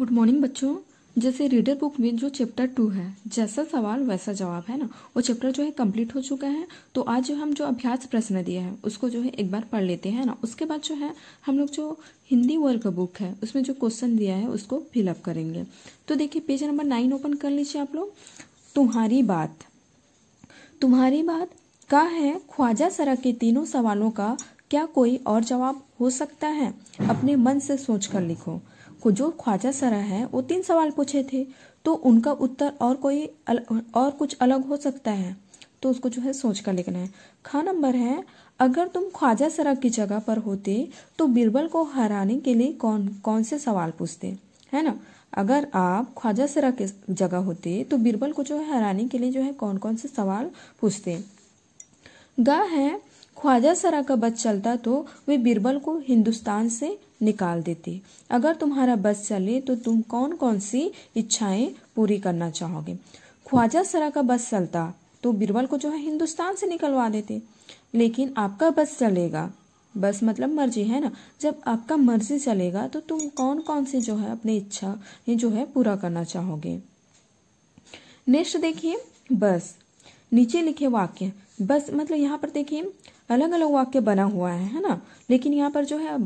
good morning बच्चों जैसे reader book में जो चैप्टर टू है जैसा सवाल वैसा जवाब है ना वो चैप्टर जो है कंप्लीट हो चुका है तो आज जो हम जो अभ्यास प्रश्न दिया है उसको जो है एक बार पढ़ लेते हैं ना उसके बाद जो है हम लोग जो हिंदी वर्क बुक है उसमें जो क्वेश्चन दिया है उसको फिलअप करेंगे तो देखिए पेज नंबर नाइन ओपन कर लीजिए आप लोग तुम्हारी बात तुम्हारी बात का है ख्वाजा सरा के तीनों सवालों का क्या कोई और जवाब हो सकता है अपने मन से सोच कर लिखो जो ख्वाजा सरा है वो तीन सवाल पूछे थे तो उनका उत्तर और कोई अल, और कुछ अलग हो सकता है तो उसको जो है सोच कर लिखना है खा नंबर है अगर तुम ख्वाजा सरा की जगह पर होते तो बीरबल को हराने के लिए कौन कौन से सवाल पूछते है ना अगर आप ख्वाजा सरा के जगह होते तो बीरबल को जो है हराने के लिए जो है कौन कौन से सवाल पूछते ग है ख्वाजा सरा का बस चलता तो वे बीरबल को हिंदुस्तान से निकाल देते अगर तुम्हारा बस चले तो तुम कौन कौन सी इच्छाएं पूरी करना चाहोगे ख्वाजा सरा का बस चलता तो बीरबल को जो है हिंदुस्तान से निकलवा देते लेकिन आपका बस चलेगा बस मतलब मर्जी है ना जब आपका मर्जी चलेगा तो तुम कौन कौन सी जो है अपनी इच्छा ये जो है पूरा करना चाहोगे नेक्स्ट देखिए बस नीचे लिखे वाक्य बस मतलब यहाँ पर देखिए अलग अलग वाक्य बना हुआ है है ना लेकिन यहाँ पर जो है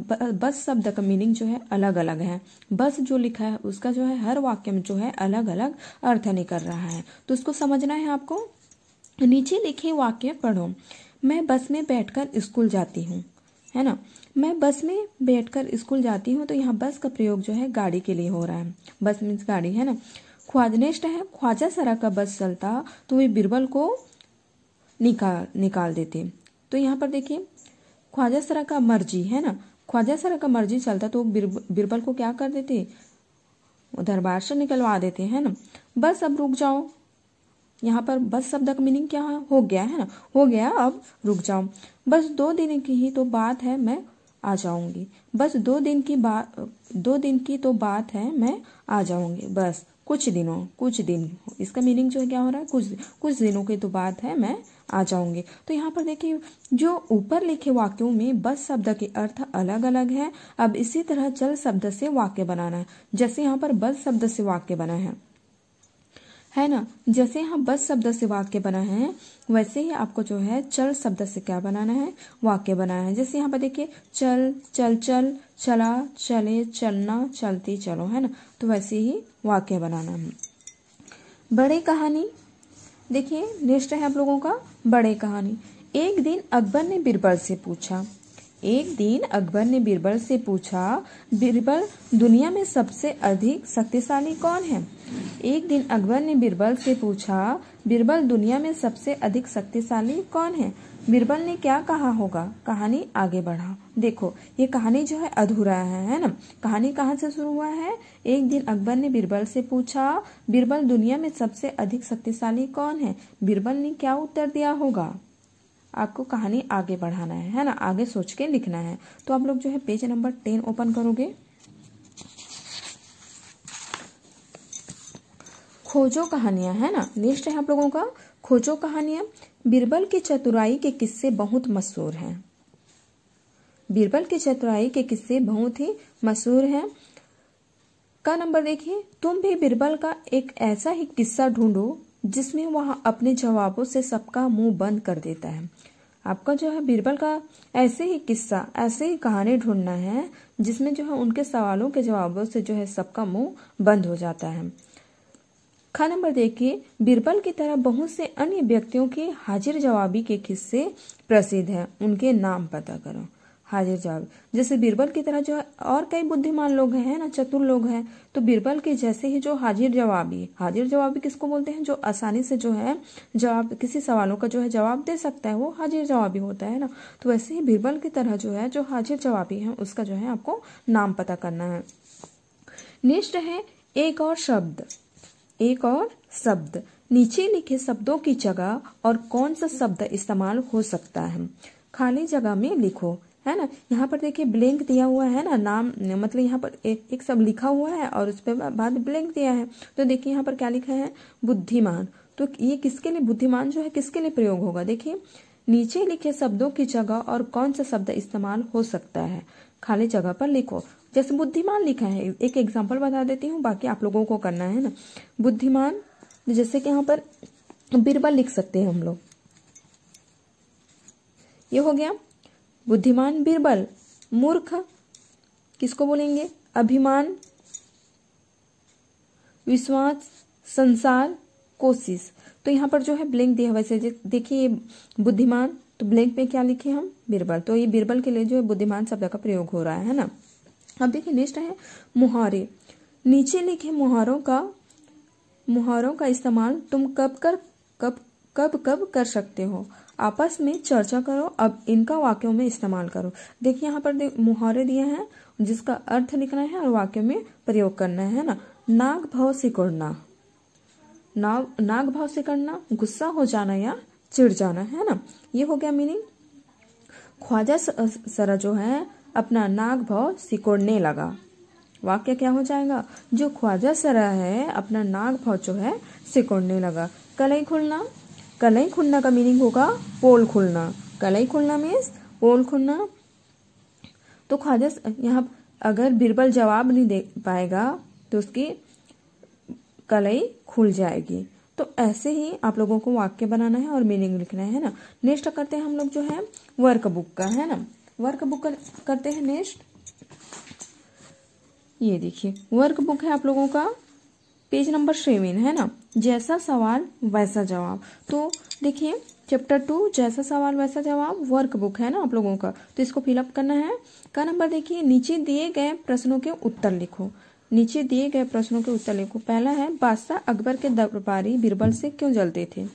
बस शब्द का मीनिंग जो है अलग अलग है बस जो लिखा है उसका जो है हर वाक्य में जो है अलग अलग अर्थ निकल रहा है तो उसको समझना है आपको नीचे लिखे वाक्य पढ़ो मैं बस में बैठकर स्कूल जाती हूँ है ना मैं बस में बैठकर स्कूल जाती हूँ तो यहाँ बस का प्रयोग जो है गाड़ी के लिए हो रहा है बस मीन्स गाड़ी है ना ख्वाजनिष्ठ है ख्वाजा सरा का बस चलता तो वे बिरबल को निकाल निकाल देते तो यहाँ पर देखिए ख्वाजा सरा का मर्जी है ना ख्वाजा सरा का मर्जी चलता तो बिरबल को क्या कर देते दरबार से निकलवा देते है ना बस अब रुक जाओ यहाँ पर बस शब्द का मीनिंग क्या है हो गया है ना हो गया अब रुक जाओ बस दो दिन की ही तो बात है मैं आ जाऊंगी बस दो दिन की बात दो दिन की तो बात है मैं आ जाऊंगी बस कुछ दिनों कुछ दिन इसका मीनिंग जो है क्या हो रहा है कुछ कुछ दिनों के तो बाद है मैं आ जाऊंगी तो यहाँ पर देखिए जो ऊपर लिखे वाक्यों में बस शब्द के अर्थ अलग अलग है अब इसी तरह चल शब्द से वाक्य बनाना है जैसे यहाँ पर बस शब्द से वाक्य बना है है ना जैसे यहाँ बस शब्द से वाक्य बना है वैसे ही आपको जो है चल शब्द से क्या बनाना है वाक्य बनाना है जैसे यहाँ पर देखिए चल चल चल चला चले चलना चलती चलो है ना तो वैसे ही वाक्य बनाना है बड़े कहानी देखिए नेक्स्ट है आप लोगों का बड़े कहानी एक दिन अकबर ने बिरबल से पूछा एक दिन अकबर ने बीरबल से पूछा बीरबल दुनिया में सबसे अधिक शक्तिशाली कौन है एक दिन अकबर ने बीरबल से पूछा बीरबल दुनिया में सबसे अधिक शक्तिशाली कौन है बीरबल ने क्या कहा होगा कहानी आगे बढ़ा देखो ये कहानी जो है अधूरा है है ना कहानी कहाँ से शुरू हुआ है एक दिन अकबर ने बीरबल से पूछा बीरबल दुनिया में सबसे अधिक शक्तिशाली कौन है बीरबल ने क्या उत्तर दिया होगा आपको कहानी आगे बढ़ाना है है ना आगे सोच के लिखना है तो आप लोग जो है पेज नंबर टेन ओपन करोगे खोजो कहानियां है ना नेक्स्ट है आप लोगों का खोजो कहानियां बीरबल की चतुराई के किस्से बहुत मशहूर हैं बीरबल की चतुराई के किस्से बहुत ही मशहूर हैं का नंबर देखिए तुम भी बीरबल का एक ऐसा ही किस्सा ढूंढो जिसमें वह अपने जवाबों से सबका मुंह बंद कर देता है आपका जो है बीरबल का ऐसे ही किस्सा ऐसे ही कहानी ढूंढना है जिसमें जो है उनके सवालों के जवाबों से जो है सबका मुंह बंद हो जाता है खा नंबर देखिए बीरबल की तरह बहुत से अन्य व्यक्तियों की हाजिर जवाबी के किस्से प्रसिद्ध हैं उनके नाम पता करो हाजिर जाओगे जैसे बीरबल की तरह जो और कई बुद्धिमान लोग हैं ना चतुर लोग हैं तो बीरबल के जैसे ही जो हाजिर जवाबी हाजिर जवाबी किसको बोलते हैं जो आसानी से जो है जवाब किसी सवालों का जो है जवाब दे सकता है वो हाजिर जवाबी होता है ना तो वैसे ही बीरबल की तरह जो है जो हाजिर जवाबी है उसका जो है आपको नाम पता करना है नेक्स्ट है एक और शब्द एक और शब्द नीचे लिखे शब्दों की जगह और कौन सा शब्द इस्तेमाल हो सकता है खाली जगह में लिखो है ना यहाँ पर देखिए ब्लैंक दिया हुआ है ना नाम मतलब यहाँ पर एक एक सब लिखा हुआ है और उस पर बाद ब्लैंक दिया है तो देखिए यहाँ पर क्या लिखा है बुद्धिमान तो ये किसके लिए बुद्धिमान जो है किसके लिए प्रयोग होगा देखिए नीचे लिखे शब्दों की जगह और कौन सा शब्द इस्तेमाल हो सकता है खाली जगह पर लिखो जैसे बुद्धिमान लिखा है एक एग्जाम्पल बता देती हूँ बाकी आप लोगों को करना है ना बुद्धिमान जैसे कि यहाँ पर बीरबल लिख सकते हैं हम लोग ये हो गया बुद्धिमान बीरबल मूर्ख किसको बोलेंगे अभिमान विश्वास संसार कोशिश तो यहाँ पर जो है ब्लैंक दिया वैसे देखिए ये बुद्धिमान तो ब्लैंक में क्या लिखे हम बीरबल तो ये बीरबल के लिए जो है बुद्धिमान शब्द का प्रयोग हो रहा है ना अब देखिए नेक्स्ट है मुहारे नीचे लिखे मुहारों का मुहारों का इस्तेमाल तुम कब कर कब कब कब कर सकते हो आपस में चर्चा करो अब इनका वाक्यों में इस्तेमाल करो देखिए यहाँ पर मुहावरे दिए हैं जिसका अर्थ लिखना है और वाक्य में प्रयोग करना है ना नाग भाव सिकुड़ना नाग नाग भाव सिकुड़ना गुस्सा हो जाना या चिढ़ जाना है ना ये हो गया मीनिंग ख्वाजा सरा जो है अपना नाग भाव सिकोड़ने लगा वाक्य क्या हो जाएगा जो ख्वाजा सरा है अपना नाग भाव जो है सिकोड़ने लगा कलई खुलना कलई खुलना का मीनिंग होगा पोल खुलना कलई खुलना मीन्स पोल खुलना तो ख्वाजा यहाँ अगर बिरबल जवाब नहीं दे पाएगा तो उसकी कलई खुल जाएगी तो ऐसे ही आप लोगों को वाक्य बनाना है और मीनिंग लिखना है ना नेक्स्ट करते हैं हम लोग जो है वर्क बुक का है ना वर्क बुक कर, करते हैं नेक्स्ट ये देखिए वर्क बुक है आप लोगों का पेज नंबर सेवन है ना जैसा सवाल वैसा जवाब तो देखिए चैप्टर टू जैसा सवाल वैसा जवाब वर्कबुक है ना आप लोगों का तो इसको फिलअप करना है का नंबर देखिए नीचे दिए गए प्रश्नों के उत्तर लिखो नीचे दिए गए प्रश्नों के उत्तर लिखो पहला है बादशाह अकबर के दरबारी बीरबल से क्यों जलते थे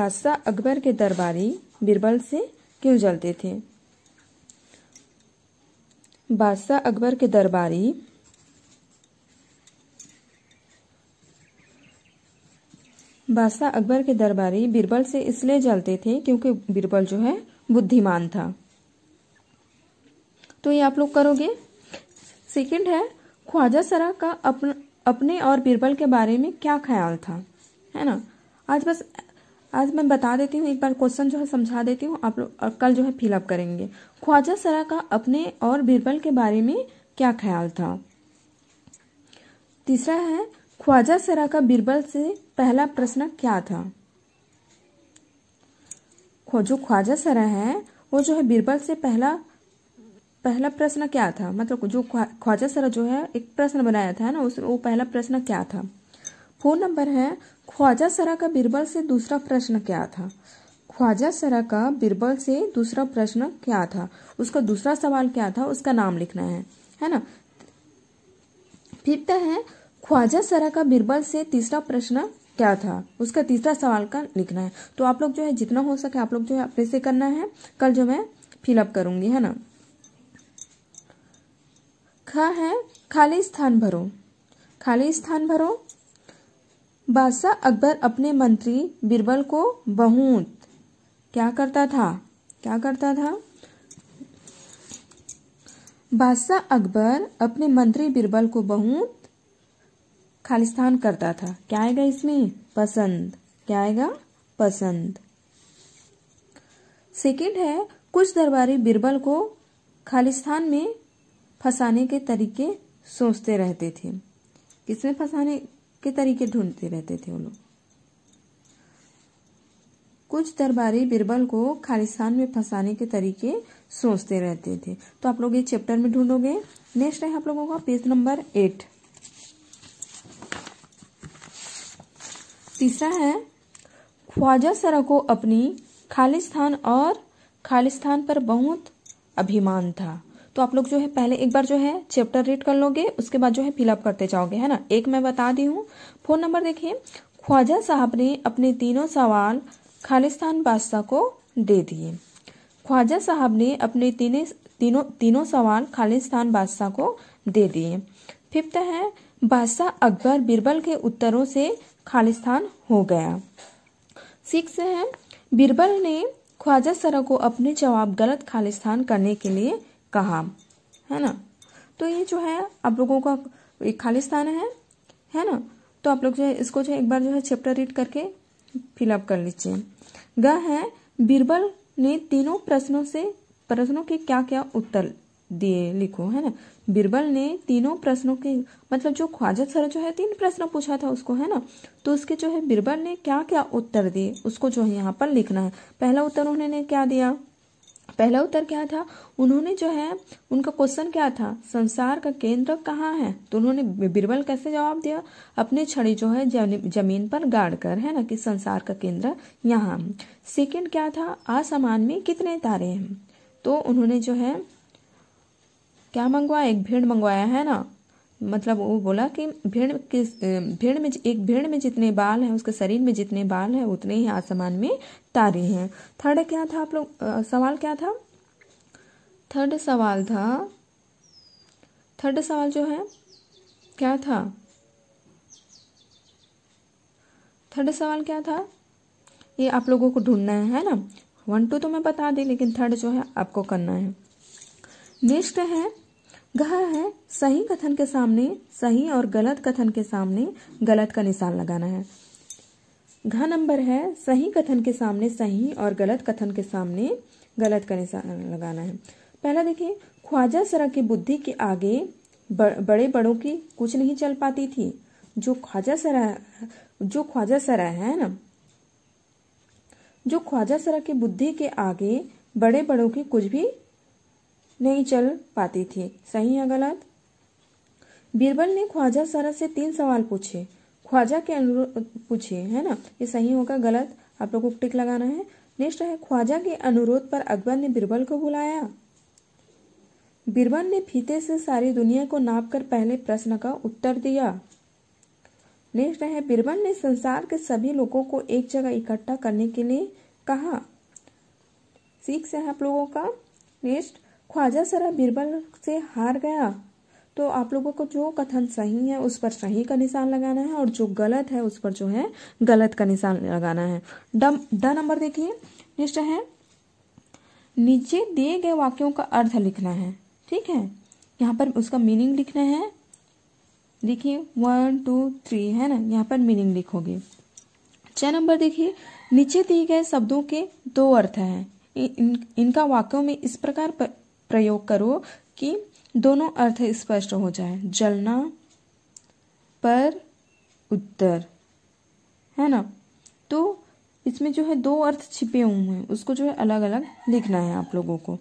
बादशाह अकबर के दरबारी बीरबल से क्यों जलते थे बादशाह अकबर के दरबारी बादशाह अकबर के दरबारी बीरबल से इसलिए जलते थे क्योंकि बीरबल जो है बुद्धिमान था तो ये आप लोग करोगे सेकंड है ख्वाजा सरा का अपन, अपने और बीरबल के बारे में क्या ख्याल था है ना आज बस आज मैं बता देती हूँ एक बार क्वेश्चन जो है समझा देती हूँ आप लोग कल जो है फिलअप करेंगे ख्वाजा सरा का अपने और बीरबल के बारे में क्या ख्याल था तीसरा है ख्वाजा सरा का बीरबल से पहला प्रश्न क्या था जो ख्वाजा सरा है वो जो है बीरबल से पहला पहला प्रश्न क्या था मतलब जो ख्वाजा सरा जो है एक प्रश्न बनाया था ना उस वो पहला प्रश्न क्या था फोन नंबर है ख्वाजा सरा का बीरबल से दूसरा प्रश्न क्या था ख्वाजा सरा का बीरबल से दूसरा प्रश्न क्या था उसका दूसरा सवाल क्या था उसका नाम लिखना है है ना फिफ्थ तो है ख्वाजा सरा का बिरबल से तीसरा प्रश्न क्या था उसका तीसरा सवाल का लिखना है तो आप लोग जो है जितना हो सके आप लोग जो है अपने से करना है कल जो मैं फिलअप करूंगी है ना खा है खाली स्थान भरो खाली स्थान भरो बादशाह अकबर अपने मंत्री बिरबल को बहुत क्या करता था क्या करता था बादशाह अकबर अपने मंत्री बिरबल को बहुत खालिस्तान करता था क्या आएगा इसमें पसंद क्या आएगा पसंद सेकंड है कुछ दरबारी बिरबल को खालिस्तान में फंसाने के तरीके सोचते रहते थे किसमें फंसाने के तरीके ढूंढते रहते थे वो लोग कुछ दरबारी बिरबल को खालिस्तान में फंसाने के तरीके सोचते रहते थे तो आप लोग ये चैप्टर में ढूंढोगे नेक्स्ट है आप लोगों का पेज नंबर एट तीसरा है ख्वाजा सरा को अपनी खालिस्तान और खालिस्तान पर बहुत अभिमान था तो आप लोग जो है पहले एक बार जो है चैप्टर रीड कर लोगे उसके बाद जो है फिलअप करते जाओगे है ना एक मैं बता दी हूँ फोन नंबर देखिए ख्वाजा साहब ने अपने तीनों सवाल खालिस्तान बादशाह को दे दिए ख्वाजा साहब ने अपने तीने तीनों तीनों सवाल खालिस्तान बादशाह को दे दिए फिफ्थ है बादशाह अकबर बीरबल के उत्तरों से खालिस्तान हो गया सिक्स है बीरबल ने ख्वाजा सरा को अपने जवाब गलत खालिस्तान करने के लिए कहा है ना तो ये जो है आप लोगों का एक खालिस्तान है है ना तो आप लोग जो है इसको जो है एक बार जो है चैप्टर रीड करके फिलअप कर लीजिए ग है बीरबल ने तीनों प्रश्नों से प्रश्नों के क्या क्या उत्तर दिए लिखो है ना बीरबल ने तीनों प्रश्नों के मतलब जो ख्वाजा सर जो है तीन प्रश्न पूछा था उसको है ना तो उसके जो है बीरबल ने क्या क्या उत्तर दिए उसको जो है यहाँ पर लिखना है पहला उत्तर उन्होंने क्या दिया पहला उत्तर क्या था उन्होंने जो है उनका क्वेश्चन क्या था संसार का केंद्र कहाँ है तो उन्होंने बिरबल कैसे जवाब दिया अपनी छड़ी जो है जमीन पर गाड़ कर है ना कि संसार का केंद्र यहाँ सेकंड क्या था आसमान में कितने तारे हैं तो उन्होंने जो है क्या मंगवाया एक भेड़ मंगवाया है ना मतलब वो बोला कि भेड़ किस भेड़ में एक भेड़ में जितने बाल हैं उसके शरीर में जितने बाल हैं उतने ही आसमान में तारे हैं थर्ड क्या था आप लोग सवाल क्या था थर्ड सवाल था थर्ड सवाल जो है क्या था थर्ड सवाल क्या था ये आप लोगों को ढूंढना है है ना वन टू तो मैं बता दी लेकिन थर्ड जो है आपको करना है नेक्स्ट है घ है सही कथन के सामने सही और गलत कथन के सामने गलत का निशान लगाना है घ नंबर है सही कथन के सामने सही और गलत कथन के सामने गलत का निशान लगाना है पहला देखिए ख्वाजा सरा की बुद्धि के आगे बड़े बड़ों की कुछ नहीं चल पाती थी जो ख्वाजा सरा जो ख्वाजा सरा है ना जो ख्वाजा सरा की बुद्धि के आगे बड़े बड़ों की कुछ भी नहीं चल पाती थी सही या गलत बीरबल ने ख्वाजा सरस से तीन सवाल पूछे ख्वाजा के अनुरोध पूछे है ना ये सही होगा गलत आप लोगों को टिक लगाना है नेक्स्ट है ख्वाजा के अनुरोध पर अकबर ने बीरबल को बुलाया बीरबल ने फीते से सारी दुनिया को नाप कर पहले प्रश्न का उत्तर दिया नेक्स्ट है बीरबल ने संसार के सभी लोगों को एक जगह इकट्ठा करने के लिए कहा सिक्स है आप लोगों का नेक्स्ट ख्वाजा सरा बिरबल से हार गया तो आप लोगों को जो कथन सही है उस पर सही का निशान लगाना है और जो गलत है उस पर जो है गलत का निशान लगाना है ड नंबर देखिए नेक्स्ट है नीचे दिए गए वाक्यों का अर्थ लिखना है ठीक है यहाँ पर उसका मीनिंग लिखना है देखिए वन टू थ्री है ना यहाँ पर मीनिंग लिखोगे छह नंबर देखिए नीचे दिए गए शब्दों के दो अर्थ हैं इन, इनका वाक्यों में इस प्रकार पर प्रयोग करो कि दोनों अर्थ स्पष्ट हो जाए जलना पर उत्तर है ना तो इसमें जो है दो अर्थ छिपे हुए हैं उसको जो है अलग अलग लिखना है आप लोगों को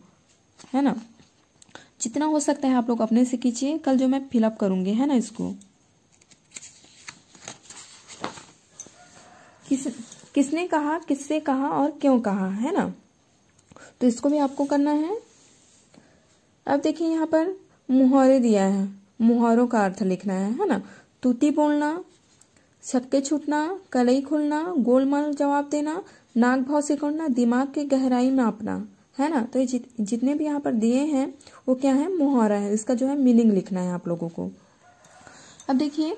है ना जितना हो सकता है आप लोग अपने से कीजिए कल जो मैं फिलअप करूंगी है ना इसको किस किसने कहा किससे कहा और क्यों कहा है ना तो इसको भी आपको करना है अब देखिए यहाँ पर मुहारे दिया है मुहारों का अर्थ लिखना है है ना तूती बोलना छक्के छूटना कलई खुलना गोलमाल जवाब देना नाक भाव सिकोड़ना दिमाग की गहराई नापना है ना तो ये जित, जितने भी यहाँ पर दिए हैं वो क्या है मुहारा है इसका जो है मीनिंग लिखना है आप लोगों को अब देखिए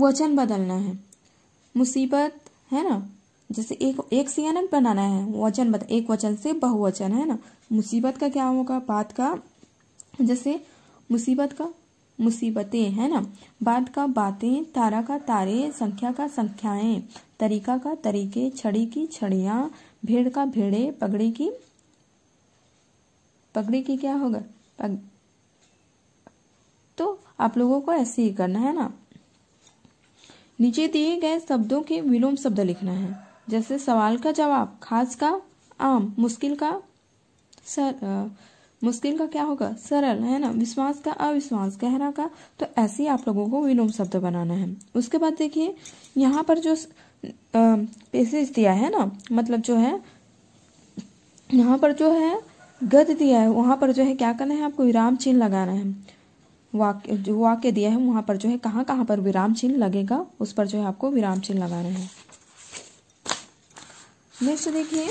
वचन बदलना है मुसीबत है ना जैसे एक एक सियानक बनाना है वचन बदल एक वचन से बहुवचन है ना मुसीबत का क्या होगा बात का जैसे मुसीबत का मुसीबतें है ना बात का बातें तारा का तारे संख्या का संख्याएं तरीका का तरीके छड़ी की छड़िया भेड़ का भेड़े पगड़ी की पगड़ी की क्या होगा पग... तो आप लोगों को ऐसे ही करना है ना नीचे दिए गए शब्दों के विलोम शब्द लिखना है जैसे सवाल का जवाब खास का आम मुश्किल का सर आ, मुश्किल का क्या होगा सरल है ना विश्वास का अविश्वास गहरा का तो ऐसे ही आप लोगों को विलोम शब्द बनाना है उसके बाद देखिए यहाँ पर जो पेसेज दिया है ना मतलब जो है यहाँ पर जो है गद दिया है वहां पर जो है क्या करना है आपको विराम चिन्ह लगाना है वाक्य जो वाक्य दिया है वहां पर जो है कहाँ कहाँ पर विराम चिन्ह लगेगा उस पर जो है आपको विराम चिन्ह लगाना है नेक्स्ट देखिए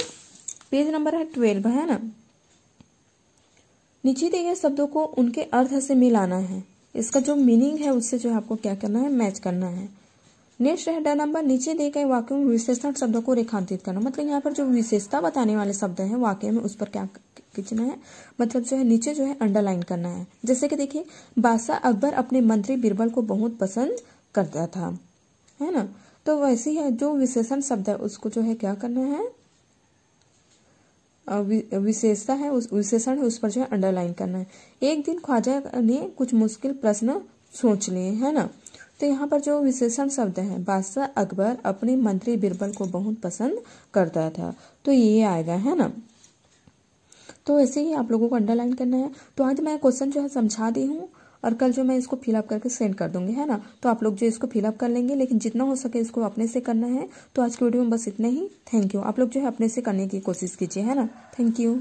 पेज नंबर है ट्वेल्व है ना नीचे दिए गए शब्दों को उनके अर्थ से मिलाना है इसका जो मीनिंग है उससे जो है आपको क्या करना है मैच करना है नेक्स्ट है डा नंबर नीचे दिए गए वाक्य में विशेषण शब्दों को रेखांतित करना मतलब यहाँ पर जो विशेषता बताने वाले शब्द हैं वाक्य में उस पर क्या खींचना है मतलब जो है नीचे जो है अंडरलाइन करना है जैसे कि देखिए बादशाह अकबर अपने मंत्री बिरबल को बहुत पसंद करता था है ना तो वैसे ही है जो विशेषण शब्द है उसको जो है क्या करना है विशेषता है उस विशेषण है उस पर जो है अंडरलाइन करना है एक दिन ख्वाजा ने कुछ मुश्किल प्रश्न सोच लिए है ना तो यहाँ पर जो विशेषण शब्द है बादशाह अकबर अपने मंत्री बिरबल को बहुत पसंद करता था तो ये आएगा है ना तो ऐसे ही आप लोगों को अंडरलाइन करना है तो आज मैं क्वेश्चन जो है समझा दी हूँ और कल जो मैं इसको फिलअप करके सेंड कर दूंगी है ना तो आप लोग जो इसको फिलअप कर लेंगे लेकिन जितना हो सके इसको अपने से करना है तो आज की वीडियो में बस इतना ही थैंक यू आप लोग जो है अपने से करने की कोशिश कीजिए है ना थैंक यू